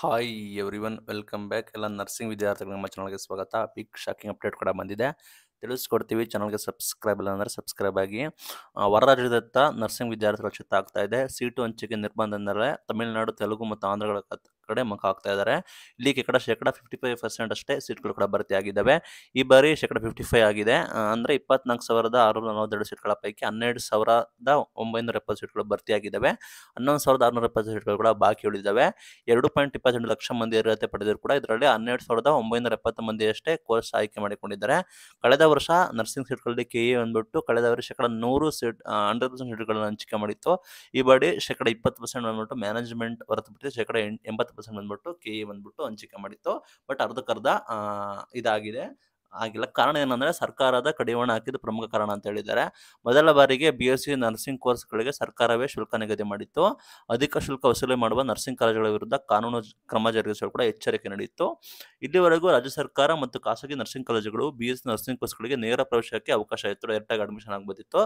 hi everyone welcome back ಎಲ್ಲ nursing ವಿದ್ಯಾರ್ಥಿಗಳು ನಮ್ಮ ಚಾನಲ್ಗೆ ಸ್ವಾಗತ ಬಿಗ್ ಶಾಕಿಂಗ್ ಅಪ್ಡೇಟ್ ಕೂಡ ಬಂದಿದೆ ತಿಳಿಸ್ಕೊಡ್ತೀವಿ ಚಾನಲ್ಗೆ ಸಬ್ಸ್ಕ್ರೈಬ್ ಇಲ್ಲ ಅಂದರೆ ಸಬ್ಸ್ಕ್ರೈಬ್ ಆಗಿ ಹೊರ ರಾಜ್ಯದತ್ತ ನರ್ಸಿಂಗ್ ವಿದ್ಯಾರ್ಥಿಗಳ ಚಿತ್ತ ಆಗ್ತಾ ಇದೆ ಸೀಟು ಹಂಚಿಕೆ ನಿರ್ಬಂಧ ಅಂದರೆ ತಮಿಳುನಾಡು ತೆಲುಗು ಮತ್ತು ಆಂಧ್ರಗಳ ಕಡೆ ಮುಖ ಹಾಕ್ತಾ ಇದ್ದಾರೆ ಇಲ್ಲಿ ಈ ಶೇಕಡ ಫಿಫ್ಟಿ ಫೈವ್ ಪರ್ಸೆಂಟ್ ಅಷ್ಟೇ ಸೀಟ್ಗಳು ಕೂಡ ಭರ್ತಿ ಆಗಿದ್ದಾವೆ ಈ ಬಾರಿ ಶೇಕಡ ಫಿಫ್ಟಿ ಫೈವ್ ಆಗಿದೆ ಅಂದ್ರೆ ಇಪ್ಪತ್ನಾಲ್ಕು ಸಾವಿರದ ಆರುನೂರ ನಲವತ್ತೆರಡು ಸೀಟ್ಗಳ ಪೈಕಿ ಹನ್ನೆರಡು ಸಾವಿರದ ಒಂಬೈನೂರ ಎಪ್ಪತ್ತು ಸೀಟ್ಗಳು ಭರ್ತಿ ಆಗಿದ್ದಾವೆ ಹನ್ನೊಂದು ಸಾವಿರದ ಆರುನೂರ ಎಪ್ಪತ್ತು ಸೀಟ್ಗಳು ಕೂಡ ಬಾಕಿ ಉಳಿದಿದ್ದಾವೆ ಎರಡು ಪಾಯಿಂಟ್ ಇಪ್ಪತ್ತೆಂಟು ಲಕ್ಷ ಮಂದಿ ಅರ್ಹತೆ ಪಡೆದರೂ ಕೂಡ ಇದರಲ್ಲಿ ಹನ್ನೆರಡು ಸಾವಿರದ ಒಂಬೈನೂರ ಎಪ್ಪತ್ತು ಅಷ್ಟೇ ಕೋರ್ಸ್ ಆಯ್ಕೆ ಮಾಡಿಕೊಂಡಿದ್ದಾರೆ ಕಳೆದ ವರ್ಷ ನರ್ಸಿಂಗ್ ಸೀಟ್ಗಳಲ್ಲಿ ಕೆ ಎ ಅಂದ್ಬಿಟ್ಟು ಕಳೆದ ವರ್ಷ ಶೇಕಡ ನೂರು ಸೀಟ್ ಹಂಡ್ರೆಡ್ ಪರ್ಸೆಂಟ್ ಸೀಟ್ಗಳನ್ನು ಹಂಚಿಕೆ ಮಾಡಿತ್ತು ಈ ಬಾರಿ ಶೇಕಡ ಇಪ್ಪತ್ತು ಪರ್ಸೆಂಟ್ ಬಂದ್ಬಿಟ್ಟು ಮ್ಯಾನೇಜ್ಮೆಂಟ್ ಹೊರತುಪಡಿಸಿ ಶೇಕಡ ಎಂಬತ್ತು ಪರ್ಸೆಂಟ್ ಬಂದ್ಬಿಟ್ಟು ಕೆ ಎ ಬಂದ್ಬಿಟ್ಟು ಹಂಚಿಕೆ ಮಾಡಿತ್ತು ಬಟ್ ಅರ್ಧಕ್ಕರ್ಧ ಇದಾಗಿದೆ ಆಗಿಲ್ಲ ಕಾರಣ ಏನಂದ್ರೆ ಸರ್ಕಾರದ ಕಡಿವಾಣ ಹಾಕಿದ ಪ್ರಮುಖ ಕಾರಣ ಅಂತ ಹೇಳಿದ್ದಾರೆ ಮೊದಲ ಬಾರಿಗೆ ಬಿ ಎಸ್ ಸಿ ನರ್ಸಿಂಗ್ ಕೋರ್ಸ್ಗಳಿಗೆ ಸರ್ಕಾರವೇ ಶುಲ್ಕ ನಿಗದಿ ಮಾಡಿತ್ತು ಅಧಿಕ ಶುಲ್ಕ ವಸೂಲಿ ಮಾಡುವ ನರ್ಸಿಂಗ್ ಕಾಲೇಜುಗಳ ವಿರುದ್ಧ ಕಾನೂನು ಕ್ರಮ ಜರುಗಿಸಲು ಕೂಡ ಎಚ್ಚರಿಕೆ ನಡೆಯಿತು ಇಲ್ಲಿವರೆಗೂ ರಾಜ್ಯ ಸರ್ಕಾರ ಮತ್ತು ಖಾಸಗಿ ನರ್ಸಿಂಗ್ ಕಾಲೇಜುಗಳು ಬಿ ಎಸ್ ಸಿ ನರ್ಸಿಂಗ್ ಕೋರ್ಸ್ಗಳಿಗೆ ನೇರ ಪ್ರವೇಶಕ್ಕೆ ಅವಕಾಶ ಇತ್ತು ಡೈರೆಕ್ಟಾಗಿ ಅಡ್ಮಿಷನ್ ಆಗಬಹುದಿತ್ತು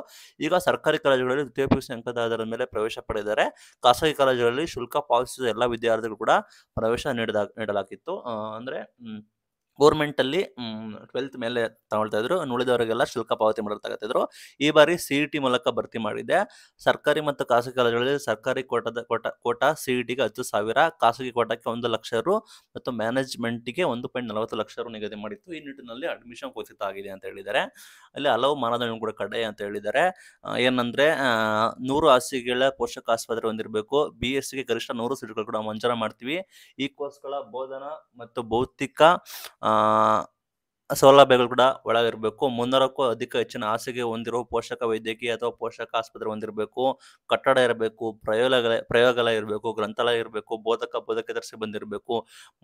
ಈಗ ಸರ್ಕಾರಿ ಕಾಲೇಜುಗಳಲ್ಲಿ ದ್ವಿತೀಯ ಪಿ ಅಂಕದ ಆಧಾರದ ಮೇಲೆ ಪ್ರವೇಶ ಪಡೆದರೆ ಖಾಸಗಿ ಕಾಲೇಜುಗಳಲ್ಲಿ ಶುಲ್ಕ ಪಾವತಿಸಿದ ಎಲ್ಲ ವಿದ್ಯಾರ್ಥಿಗಳು ಕೂಡ ಪ್ರವೇಶ ನೀಡಲಾಗಿತ್ತು ಅಂದ್ರೆ ಅಲ್ಲಿ ಟ್ವೆಲ್ತ್ ಮೇಲೆ ತಗೊಳ್ತಾ ಇದ್ರು ನುಳಿದವರಿಗೆಲ್ಲ ಶುಲ್ಕ ಪಾವತಿ ಮಾಡಿರ್ತಾಗತ್ತಿದ್ರು ಈ ಬಾರಿ ಸಿ ಇ ಟಿ ಮೂಲಕ ಭರ್ತಿ ಮಾಡಿದೆ ಸರ್ಕಾರಿ ಮತ್ತು ಖಾಸಗಿ ಕಾಲೇಜುಗಳಲ್ಲಿ ಸರ್ಕಾರಿ ಕೋಟದ ಕೋಟ ಕೋಟ ಸಿ ಇ ಟಿಗೆ ಹತ್ತು ಸಾವಿರ ಖಾಸಗಿ ಕೋಟಕ್ಕೆ ಒಂದು ಲಕ್ಷ ರು ಮತ್ತು ಮ್ಯಾನೇಜ್ಮೆಂಟಿಗೆ ಒಂದು ಪಾಯಿಂಟ್ ನಲವತ್ತು ಲಕ್ಷ ರು ನಿಗದಿ ಮಾಡಿತ್ತು ಈ ನಿಟ್ಟಿನಲ್ಲಿ ಅಡ್ಮಿಷನ್ ಕುಸಿತ ಆಗಿದೆ ಅಂತ ಹೇಳಿದ್ದಾರೆ ಅಲ್ಲಿ ಹಲವು ಮಾನದಂಡಗಳು ಕೂಡ ಕಡೆ ಅಂತ ಹೇಳಿದ್ದಾರೆ ಏನಂದ್ರೆ ನೂರು ಹಾಸಿಗೆಗಳ ಪೋಷಕ ಆಸ್ಪತ್ರೆ ಹೊಂದಿರಬೇಕು ಬಿ ಎಸ್ ಸಿಗೆ ಗರಿಷ್ಠ ನೂರು ಸೀಟ್ಗಳು ಕೂಡ ಮಂಜೂರ ಮಾಡ್ತೀವಿ ಈ ಕೋರ್ಸ್ಗಳ ಬೋಧನಾ ಮತ್ತು ಭೌತಿಕ 啊。ಸೌಲಭ್ಯಗಳು ಕೂಡ ಒಳಗಿರಬೇಕು ಮುನ್ನೂರಕ್ಕೂ ಅಧಿಕ ಹೆಚ್ಚಿನ ಹಾಸಿಗೆ ಹೊಂದಿರುವ ಪೋಷಕ ವೈದ್ಯಕೀಯ ಅಥವಾ ಪೋಷಕ ಆಸ್ಪತ್ರೆ ಹೊಂದಿರಬೇಕು ಕಟ್ಟಡ ಇರಬೇಕು ಪ್ರಯೋಗಾಲಯ ಪ್ರಯೋಗಾಲಯ ಇರಬೇಕು ಗ್ರಂಥಾಲಯ ಇರಬೇಕು ಬೋಧಕ ಬೋಧಕೇತರ ಸಿಬ್ಬಂದಿ ಇರಬೇಕು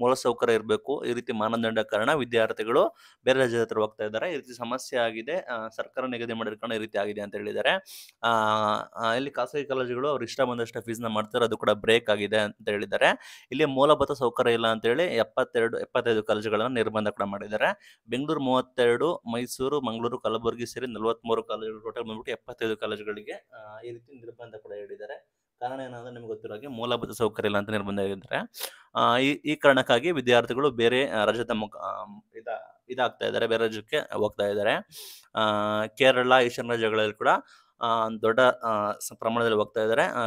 ಮೂಲಸೌಕರ್ಯ ಇರಬೇಕು ಈ ರೀತಿ ಮಾನದಂಡ ಕಾರಣ ವಿದ್ಯಾರ್ಥಿಗಳು ಬೇರೆ ರಾಜ್ಯದ ಹತ್ರ ಹೋಗ್ತಾ ಇದ್ದಾರೆ ಈ ರೀತಿ ಸಮಸ್ಯೆ ಆಗಿದೆ ಸರ್ಕಾರ ನಿಗದಿ ಕಾರಣ ಈ ರೀತಿ ಆಗಿದೆ ಅಂತ ಹೇಳಿದ್ದಾರೆ ಇಲ್ಲಿ ಖಾಸಗಿ ಕಾಲೇಜುಗಳು ಅವ್ರು ಇಷ್ಟ ಬಂದಷ್ಟು ಫೀಸ್ನ ಮಾಡ್ತಾರೆ ಅದು ಕೂಡ ಬ್ರೇಕ್ ಆಗಿದೆ ಅಂತ ಹೇಳಿದ್ದಾರೆ ಇಲ್ಲಿ ಮೂಲಭೂತ ಸೌಕರ್ಯ ಇಲ್ಲ ಅಂತೇಳಿ ಎಪ್ಪತ್ತೆರಡು ಎಪ್ಪತ್ತೈದು ಕಾಲೇಜುಗಳನ್ನು ನಿರ್ಬಂಧ ಕೂಡ ಮಾಡಿದ್ದಾರೆ ಬೆಂಗಳೂರು ಮೂವತ್ತೆರಡು ಮೈಸೂರು ಮಂಗಳೂರು ಕಲಬುರಗಿ ಸೇರಿ ನಲವತ್ಮೂರು ಕಾಲೇಜು ಟೋಟಲ್ ಬಂದ್ಬಿಟ್ಟು ಎಪ್ಪತ್ತೈದು ಕಾಲೇಜುಗಳಿಗೆ ಈ ರೀತಿ ನಿರ್ಬಂಧ ಕೂಡ ಹೇಳಿದ್ದಾರೆ ಕಾರಣ ಏನಂದ್ರೆ ನಿಮ್ಗೆ ಗೊತ್ತಿರೋ ಹಾಗೆ ಮೂಲಭೂತ ಸೌಕರ್ಯ ಇಲ್ಲ ಅಂತ ನಿರ್ಬಂಧ ಆಗಿದ್ದಾರೆ ಈ ಈ ಕಾರಣಕ್ಕಾಗಿ ವಿದ್ಯಾರ್ಥಿಗಳು ಬೇರೆ ರಾಜ್ಯದ ಮುಖ ಇದ ಇದಾಗ್ತಾ ಇದ್ದಾರೆ ಬೇರೆ ರಾಜ್ಯಕ್ಕೆ ಹೋಗ್ತಾ ಇದ್ದಾರೆ ಕೇರಳ ಈಶಾನ್ಯ ರಾಜ್ಯಗಳಲ್ಲಿ ಕೂಡ ದೊಡ್ಡ ಪ್ರಮಾಣದಲ್ಲಿ ಹೋಗ್ತಾ ಇದ್ದಾರೆ